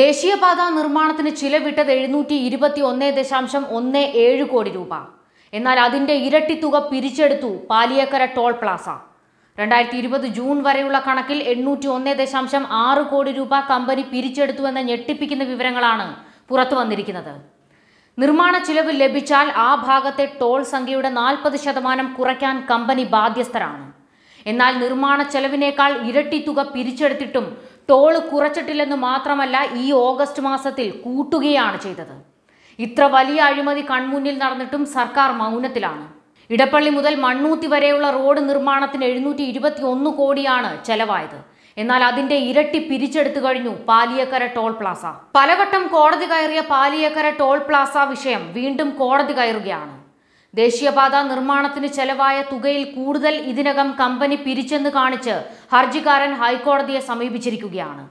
ദേശീയപാത നിർമ്മാണത്തിന് ചിലവിട്ടത് എഴുന്നൂറ്റി ഇരുപത്തി ഒന്ന് ദശാംശം ഒന്ന് ഏഴ് കോടി രൂപ എന്നാൽ അതിന്റെ ഇരട്ടി തുക പിരിച്ചെടുത്തു പാലിയക്കര ടോൾ പ്ലാസ രണ്ടായിരത്തി ഇരുപത് ജൂൺ വരെയുള്ള കണക്കിൽ എണ്ണൂറ്റി ഒന്ന് ദശാംശം ആറ് കോടി രൂപ കമ്പനി പിരിച്ചെടുത്തുവെന്ന ഞെട്ടിപ്പിക്കുന്ന വിവരങ്ങളാണ് പുറത്തു വന്നിരിക്കുന്നത് നിർമ്മാണ ചിലവ് ലഭിച്ചാൽ ആ ഭാഗത്തെ ടോൾ സംഖ്യയുടെ നാൽപ്പത് ശതമാനം കുറയ്ക്കാൻ കമ്പനി ബാധ്യസ്ഥരാണ് എന്നാൽ നിർമ്മാണ ചെലവിനേക്കാൾ ഇരട്ടി തുക പിരിച്ചെടുത്തിട്ടും ടോൾ കുറച്ചിട്ടില്ലെന്ന് മാത്രമല്ല ഈ ഓഗസ്റ്റ് മാസത്തിൽ കൂട്ടുകയാണ് ചെയ്തത് ഇത്ര വലിയ അഴിമതി കൺമുന്നിൽ നടന്നിട്ടും സർക്കാർ മൗനത്തിലാണ് ഇടപ്പള്ളി മുതൽ മണ്ണൂത്തി വരെയുള്ള റോഡ് നിർമ്മാണത്തിന് എഴുന്നൂറ്റി ഇരുപത്തി ഒന്ന് കോടിയാണ് ചെലവായത് എന്നാൽ അതിന്റെ ഇരട്ടി പിരിച്ചെടുത്തു കഴിഞ്ഞു പാലിയക്കര ടോൾ പ്ലാസ പലവട്ടം കോടതി കയറിയ പാലിയക്കര ടോൾ പ്ലാസ വിഷയം വീണ്ടും കോടതി കയറുകയാണ് ദേശീയപാത നിർമ്മാണത്തിന് ചെലവായ തുകയിൽ കൂടുതൽ ഇതിനകം കമ്പനി പിരിച്ചെന്ന് കാണിച്ച് ഹർജിക്കാരൻ ഹൈക്കോടതിയെ സമീപിച്ചിരിക്കുകയാണ്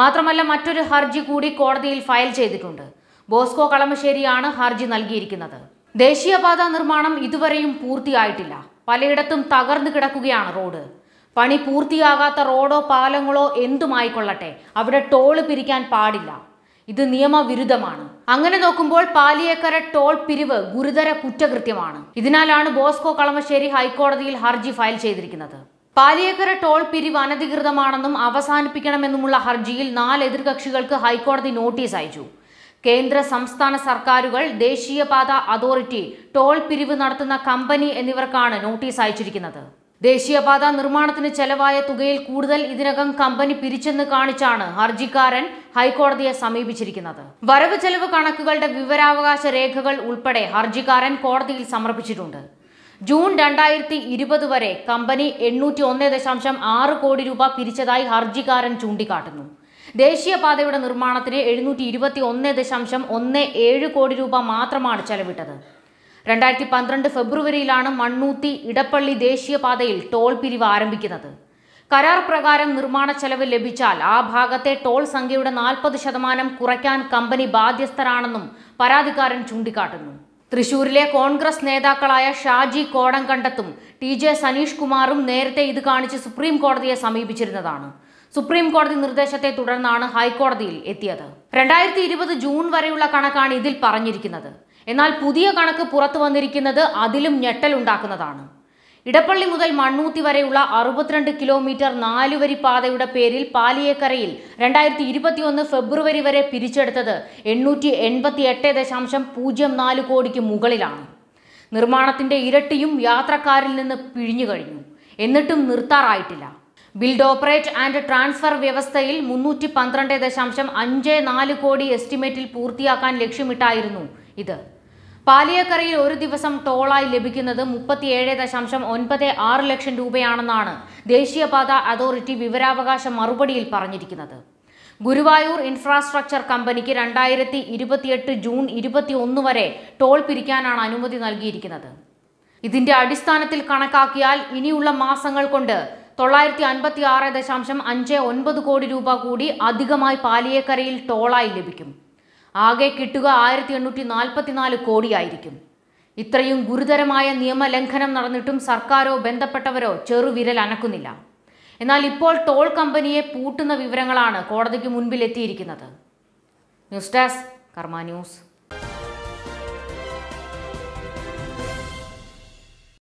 മാത്രമല്ല മറ്റൊരു ഹർജി കൂടി കോടതിയിൽ ഫയൽ ചെയ്തിട്ടുണ്ട് ബോസ്കോ കളമശ്ശേരിയാണ് ഹർജി നൽകിയിരിക്കുന്നത് ദേശീയപാത നിർമ്മാണം ഇതുവരെയും പൂർത്തിയായിട്ടില്ല പലയിടത്തും തകർന്നു കിടക്കുകയാണ് റോഡ് പണി പൂർത്തിയാകാത്ത റോഡോ പാലങ്ങളോ എന്തുമായിക്കൊള്ളട്ടെ അവിടെ ടോള് പിരിക്കാൻ പാടില്ല ഇത് നിയമവിരുദ്ധമാണ് അങ്ങനെ നോക്കുമ്പോൾ പാലിയേക്കര ടോൾ പിരിവ് ഗുരുതര കുറ്റകൃത്യമാണ് ഇതിനാലാണ് ബോസ്കോ കളമശ്ശേരി ഹൈക്കോടതിയിൽ ഹർജി ഫയൽ ചെയ്തിരിക്കുന്നത് പാലിയേക്കര ടോൾ പിരിവ് അനധികൃതമാണെന്നും അവസാനിപ്പിക്കണമെന്നുമുള്ള ഹർജിയിൽ നാല് എതിർകക്ഷികൾക്ക് ഹൈക്കോടതി നോട്ടീസ് അയച്ചു കേന്ദ്ര സംസ്ഥാന സർക്കാരുകൾ ദേശീയപാത അതോറിറ്റി ടോൾ പിരിവ് നടത്തുന്ന കമ്പനി എന്നിവർക്കാണ് നോട്ടീസ് അയച്ചിരിക്കുന്നത് ദേശീയപാത നിർമ്മാണത്തിന് ചെലവായ തുകയിൽ കൂടുതൽ ഇതിനകം കമ്പനി പിരിച്ചെന്ന് കാണിച്ചാണ് ഹർജിക്കാരൻ ഹൈക്കോടതിയെ സമീപിച്ചിരിക്കുന്നത് വരവ് ചെലവ് കണക്കുകളുടെ വിവരാവകാശ രേഖകൾ ഉൾപ്പെടെ ഹർജിക്കാരൻ കോടതിയിൽ സമർപ്പിച്ചിട്ടുണ്ട് ജൂൺ രണ്ടായിരത്തി ഇരുപത് വരെ കമ്പനി എണ്ണൂറ്റി ഒന്ന് ദശാംശം ആറ് കോടി രൂപ പിരിച്ചതായി ഹർജിക്കാരൻ ചൂണ്ടിക്കാട്ടുന്നു ദേശീയപാതയുടെ നിർമ്മാണത്തിന് എഴുന്നൂറ്റി ഇരുപത്തി ഒന്ന് ദശാംശം ഒന്ന് ഏഴ് കോടി രൂപ മാത്രമാണ് ചെലവിട്ടത് രണ്ടായിരത്തി പന്ത്രണ്ട് ഫെബ്രുവരിയിലാണ് മണ്ണൂത്തി ഇടപ്പള്ളി ദേശീയപാതയിൽ ടോൾ പിരിവ് ആരംഭിക്കുന്നത് കരാർ പ്രകാരം നിർമ്മാണ ചെലവ് ലഭിച്ചാൽ ആ ഭാഗത്തെ ടോൾ സംഖ്യയുടെ നാൽപ്പത് ശതമാനം കുറയ്ക്കാൻ കമ്പനി ബാധ്യസ്ഥരാണെന്നും പരാതിക്കാരൻ ചൂണ്ടിക്കാട്ടുന്നു തൃശൂരിലെ കോൺഗ്രസ് നേതാക്കളായ ഷാജി കോടംകണ്ടത്തും ടി ജെ സനീഷ് കുമാറും നേരത്തെ ഇത് കാണിച്ച് സുപ്രീം കോടതിയെ സമീപിച്ചിരുന്നതാണ് സുപ്രീം കോടതി നിർദ്ദേശത്തെ തുടർന്നാണ് ഹൈക്കോടതിയിൽ എത്തിയത് രണ്ടായിരത്തി ഇരുപത് ജൂൺ വരെയുള്ള കണക്കാണ് ഇതിൽ പറഞ്ഞിരിക്കുന്നത് എന്നാൽ പുതിയ കണക്ക് പുറത്തു വന്നിരിക്കുന്നത് അതിലും ഞെട്ടലുണ്ടാക്കുന്നതാണ് ഇടപ്പള്ളി മുതൽ മണ്ണൂത്തി വരെയുള്ള അറുപത്തിരണ്ട് കിലോമീറ്റർ നാലുവരി പാതയുടെ പേരിൽ പാലിയേക്കരയിൽ രണ്ടായിരത്തി ഒന്ന് ഫെബ്രുവരി വരെ പിരിച്ചെടുത്തത് എണ്ണൂറ്റി എൺപത്തി എട്ട് ദശാംശം പൂജ്യം നാല് കോടിക്ക് മുകളിലാണ് നിർമ്മാണത്തിന്റെ ഇരട്ടിയും യാത്രക്കാരിൽ നിന്ന് പിഴിഞ്ഞു കഴിഞ്ഞു എന്നിട്ടും നിർത്താറായിട്ടില്ല ബിൽഡ് ഓപ്പറേറ്റ് ആൻഡ് ട്രാൻസ്ഫർ വ്യവസ്ഥയിൽ മുന്നൂറ്റി പന്ത്രണ്ട് ദശാംശം അഞ്ച് നാല് കോടി എസ്റ്റിമേറ്റിൽ പൂർത്തിയാക്കാൻ ലക്ഷ്യമിട്ടായിരുന്നു ഇത് പാലിയക്കരയിൽ ഒരു ദിവസം ടോളായി ലഭിക്കുന്നത് മുപ്പത്തിയേഴ് ദശാംശം ഒൻപത് ആറ് ലക്ഷം രൂപയാണെന്നാണ് ദേശീയപാത അതോറിറ്റി വിവരാവകാശ മറുപടിയിൽ പറഞ്ഞിരിക്കുന്നത് ഗുരുവായൂർ ഇൻഫ്രാസ്ട്രക്ചർ കമ്പനിക്ക് രണ്ടായിരത്തി ഇരുപത്തിയെട്ട് ജൂൺ ഒന്ന് വരെ ടോൾ പിരിക്കാനാണ് അനുമതി നൽകിയിരിക്കുന്നത് ഇതിന്റെ അടിസ്ഥാനത്തിൽ കണക്കാക്കിയാൽ ഇനിയുള്ള മാസങ്ങൾ കൊണ്ട് തൊള്ളായിരത്തി അൻപത്തി ആറ് ദശാംശം അഞ്ച് ഒൻപത് കോടി രൂപ കൂടി അധികമായി പാലിയേക്കരയിൽ ടോളായി ലഭിക്കും ആകെ കിട്ടുക ആയിരത്തി എണ്ണൂറ്റി നാൽപ്പത്തിനാല് കോടിയായിരിക്കും ഇത്രയും ഗുരുതരമായ നിയമലംഘനം നടന്നിട്ടും സർക്കാരോ ബന്ധപ്പെട്ടവരോ ചെറുവിരൽ അനക്കുന്നില്ല എന്നാൽ ഇപ്പോൾ ടോൾ കമ്പനിയെ പൂട്ടുന്ന വിവരങ്ങളാണ് കോടതിക്ക് മുൻപിൽ എത്തിയിരിക്കുന്നത് ന്യൂസ് ഡെസ്ക് കർമ്മ ന്യൂസ്